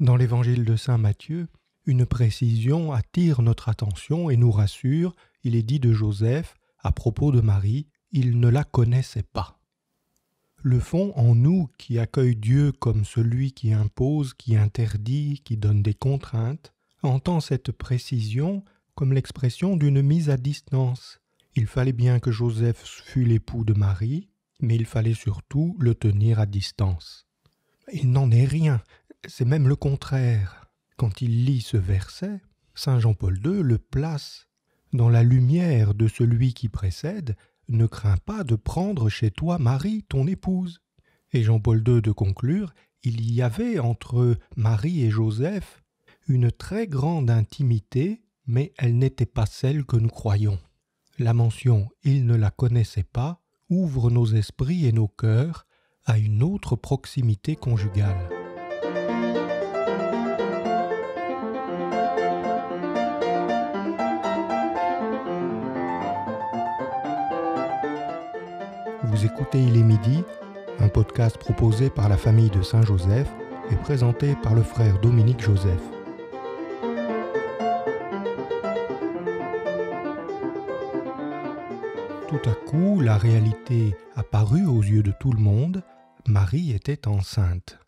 Dans l'évangile de Saint Matthieu, une précision attire notre attention et nous rassure. Il est dit de Joseph, à propos de Marie, il ne la connaissait pas. Le fond en nous qui accueille Dieu comme celui qui impose, qui interdit, qui donne des contraintes, entend cette précision comme l'expression d'une mise à distance. Il fallait bien que Joseph fût l'époux de Marie, mais il fallait surtout le tenir à distance. Il n'en est rien, c'est même le contraire. Quand il lit ce verset, Saint Jean-Paul II le place dans la lumière de celui qui précède, ne crains pas de prendre chez toi Marie, ton épouse. Et Jean-Paul II de conclure, il y avait entre Marie et Joseph une très grande intimité, mais elle n'était pas celle que nous croyons. La mention il ne la connaissait pas ouvre nos esprits et nos cœurs à une autre proximité conjugale. Vous écoutez Il est midi, un podcast proposé par la famille de Saint-Joseph et présenté par le frère Dominique Joseph. Tout à coup, la réalité apparut aux yeux de tout le monde. Marie était enceinte.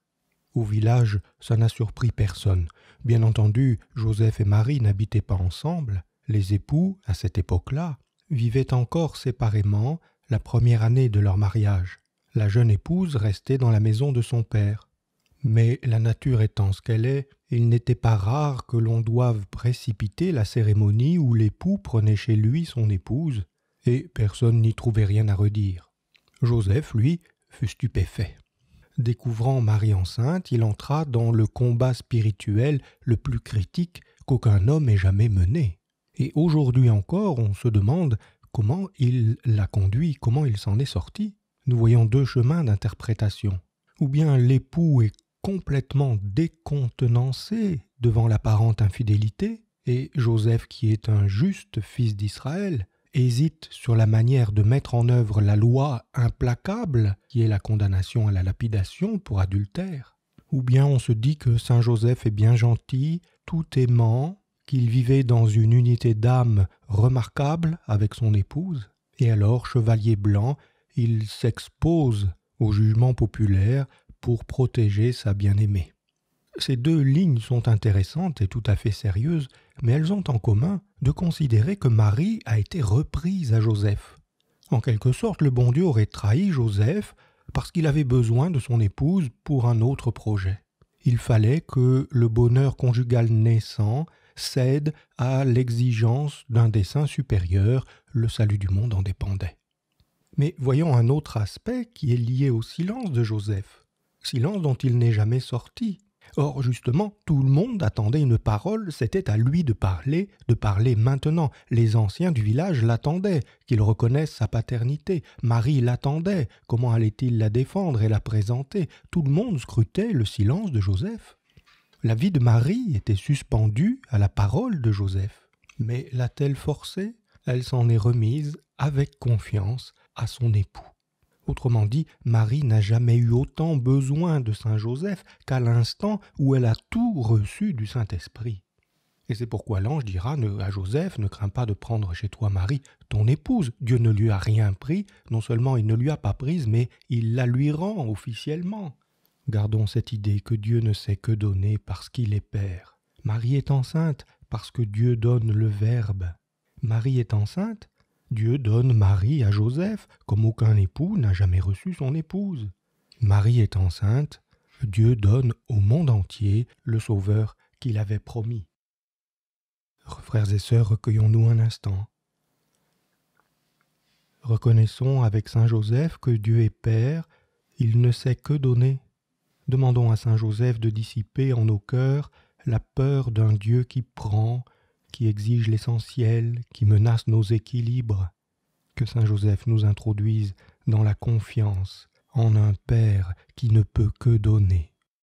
Au village, ça n'a surpris personne. Bien entendu, Joseph et Marie n'habitaient pas ensemble. Les époux, à cette époque-là, vivaient encore séparément la première année de leur mariage, la jeune épouse restait dans la maison de son père. Mais la nature étant ce qu'elle est, il n'était pas rare que l'on doive précipiter la cérémonie où l'époux prenait chez lui son épouse, et personne n'y trouvait rien à redire. Joseph, lui, fut stupéfait. Découvrant Marie enceinte, il entra dans le combat spirituel le plus critique qu'aucun homme ait jamais mené. Et aujourd'hui encore, on se demande Comment il l'a conduit, comment il s'en est sorti Nous voyons deux chemins d'interprétation. Ou bien l'époux est complètement décontenancé devant l'apparente infidélité, et Joseph, qui est un juste fils d'Israël, hésite sur la manière de mettre en œuvre la loi implacable, qui est la condamnation à la lapidation pour adultère. Ou bien on se dit que Saint Joseph est bien gentil, tout aimant, qu'il vivait dans une unité d'âme remarquable avec son épouse, et alors, chevalier blanc, il s'expose au jugement populaire pour protéger sa bien-aimée. Ces deux lignes sont intéressantes et tout à fait sérieuses, mais elles ont en commun de considérer que Marie a été reprise à Joseph. En quelque sorte, le bon Dieu aurait trahi Joseph parce qu'il avait besoin de son épouse pour un autre projet. Il fallait que le bonheur conjugal naissant cède à l'exigence d'un dessein supérieur, le salut du monde en dépendait. Mais voyons un autre aspect qui est lié au silence de Joseph, silence dont il n'est jamais sorti. Or, justement, tout le monde attendait une parole, c'était à lui de parler, de parler maintenant. Les anciens du village l'attendaient, qu'il reconnaisse sa paternité. Marie l'attendait, comment allait-il la défendre et la présenter Tout le monde scrutait le silence de Joseph. La vie de Marie était suspendue à la parole de Joseph. Mais l'a-t-elle forcée Elle s'en est remise avec confiance à son époux. Autrement dit, Marie n'a jamais eu autant besoin de Saint Joseph qu'à l'instant où elle a tout reçu du Saint-Esprit. Et c'est pourquoi l'ange dira à Joseph, ne crains pas de prendre chez toi Marie, ton épouse. Dieu ne lui a rien pris, non seulement il ne lui a pas prise, mais il la lui rend officiellement. Gardons cette idée que Dieu ne sait que donner parce qu'il est Père. Marie est enceinte parce que Dieu donne le Verbe. Marie est enceinte, Dieu donne Marie à Joseph, comme aucun époux n'a jamais reçu son épouse. Marie est enceinte, Dieu donne au monde entier le Sauveur qu'il avait promis. Frères et sœurs, recueillons-nous un instant. Reconnaissons avec Saint Joseph que Dieu est Père, il ne sait que donner demandons à Saint Joseph de dissiper en nos cœurs la peur d'un Dieu qui prend, qui exige l'essentiel, qui menace nos équilibres. Que Saint Joseph nous introduise dans la confiance en un Père qui ne peut que donner.